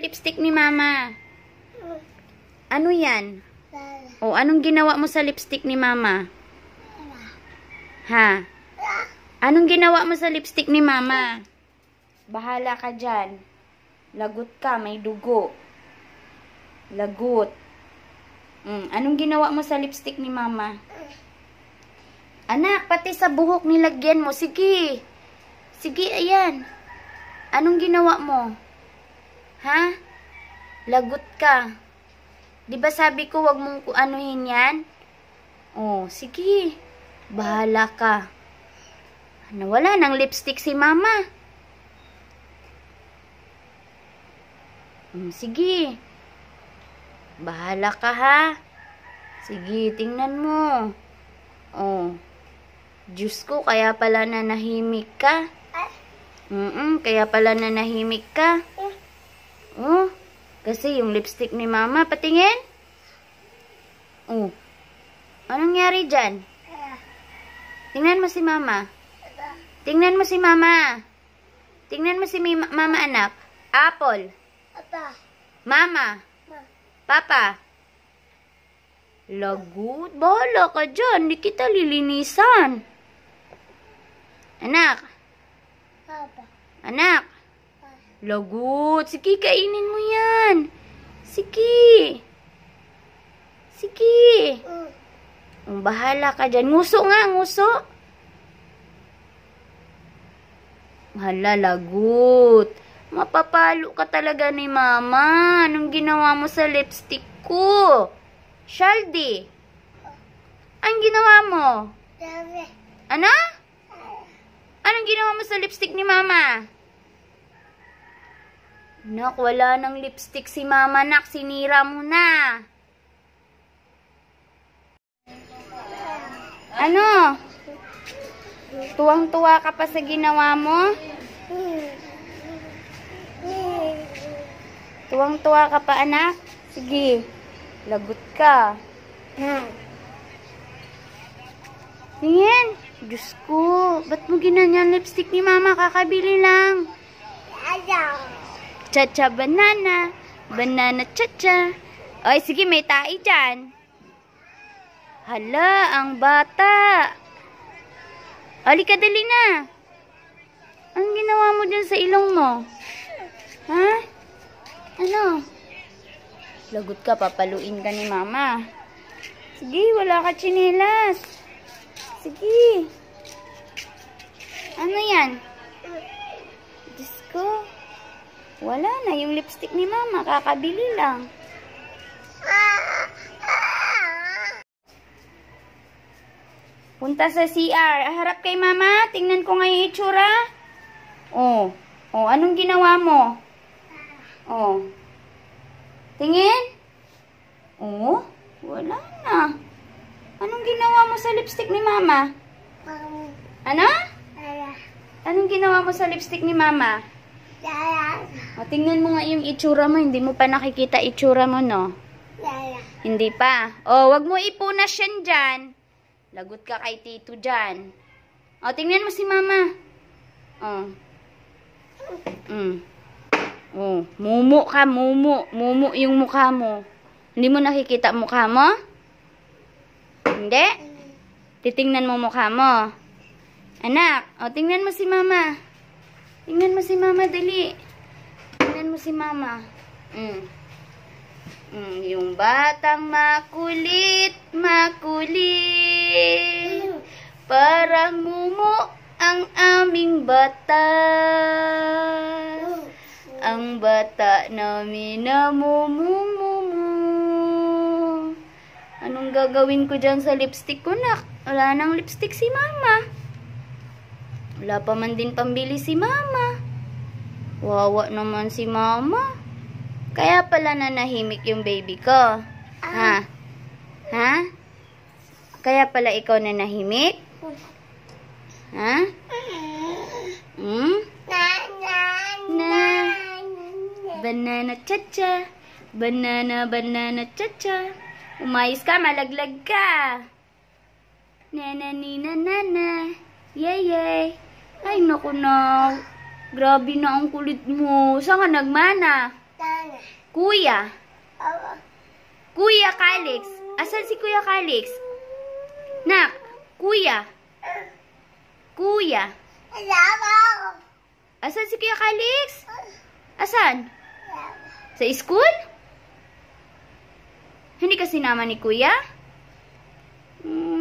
Lipstick ni Mama. Oh. Ano yan? O, oh, anong ginawa mo sa lipstick ni Mama? Ha? Anong ginawa mo sa lipstick ni Mama? Bahala ka dyan. Lagot ka, may dugo. Lagot. Mm, anong ginawa mo sa lipstick ni Mama? Anak, pati sa buhok nilagyan mo. Sige. Sige, ayan. Anong ginawa mo? Ha? Lagot ka. 'Di ba sabi ko wag mong anuhin 'yan? Oh, sige. Bahala ka. wala nang lipstick si mama. Um, sige. Bahala ka ha. Sige, tingnan mo. Oh. Diyos ko, kaya pala nanahimik ka. Ah. Mm-mm, kaya pala nanahimik ka. Eh, Oh, kasi yung lipstick ni mama, patingin. Oh, anong nangyari dyan? Tingnan mo si mama. Tingnan mo si mama. Tingnan mo si mama anak. Apple. Papa. Mama. Ma. Papa. Lagot. Bahala ka dyan. Hindi kita lilinisan. Anak. Papa. Anak. Lagot. Sige, kainin mo yan. Sige. Sige. Ang bahala ka dyan. Nguso nga, nguso. Hala, lagot. Mapapalo ka talaga ni mama. Anong ginawa mo sa lipstick ko? Shaldi. Anong ginawa mo? Ano? Anong ginawa mo sa lipstick ni mama? Nak, wala ng lipstick si Mama Nak. Sinira mo na. Ano? Tuwang-tuwa ka pa sa ginawa mo? Tuwang-tuwa ka pa, anak? Sige. Lagot ka. Tingin. Diyos ko, ba't mo ginanyan lipstick ni Mama? Kakabili lang. Ayaw. Cha-cha banana. Banana cha-cha. Oy, sige, may tae dyan. Hala, ang bata. Halika, dali na. Ang ginawa mo dyan sa ilong mo? Ha? Ano? Lagot ka, papaluin ka ni mama. Sige, wala ka chinelas. Sige. Ano yan? Diyos ko. Wala na, yung lipstick ni mama, kakabili lang. Punta sa CR. Harap kay mama, tingnan ko ngayon itsura. Oh, oh, anong ginawa mo? Oh. Tingin? Oh, wala na. Anong ginawa mo sa lipstick ni mama? Ano? Anong ginawa mo sa lipstick ni mama? Lala. O, tingnan mo nga yung itsura mo. Hindi mo pa nakikita itsura mo, no? Wala. Hindi pa. O, wag mo ipunas yan dyan. Lagot ka kay Tito dyan. O, tingnan mo si Mama. O. Mm. O, mumu ka, mumu. Mumu yung mukha mo. Hindi mo nakikita mukha mo? Hindi? Titingnan mo mukha mo. Anak, o, tingnan mo si Mama. Tingnan mo si Mama, dali mo si mama. Mm. Mm, yung batang makulit, makulit. Parang mumu ang aming bata. Ang bata namin na mumumumu. Anong gagawin ko dyan sa lipstick ko, nak? Wala nang lipstick si mama. Wala pa man din pambili si mama. Wawa naman si mama. Kaya pala nanahimik yung baby ko. Ah. Ha? Ha? Kaya pala ikaw nanahimik? Ha? Hmm? Na. Banana cha-cha. Banana, banana cha-cha. Umayos ka, malaglag ka. Nana, nina, nana. Yay, yay. Ay, naku, no. Grabe na ang kulit mo. Saan ka nagmana? Tana. Kuya? Oo. Kuya Calix. Asan si Kuya Calix? Nak, Kuya. Kuya. Asan si Kuya Calix? Ah. Asan? Sa school? Hindi ka sinama ni Kuya? Hmm.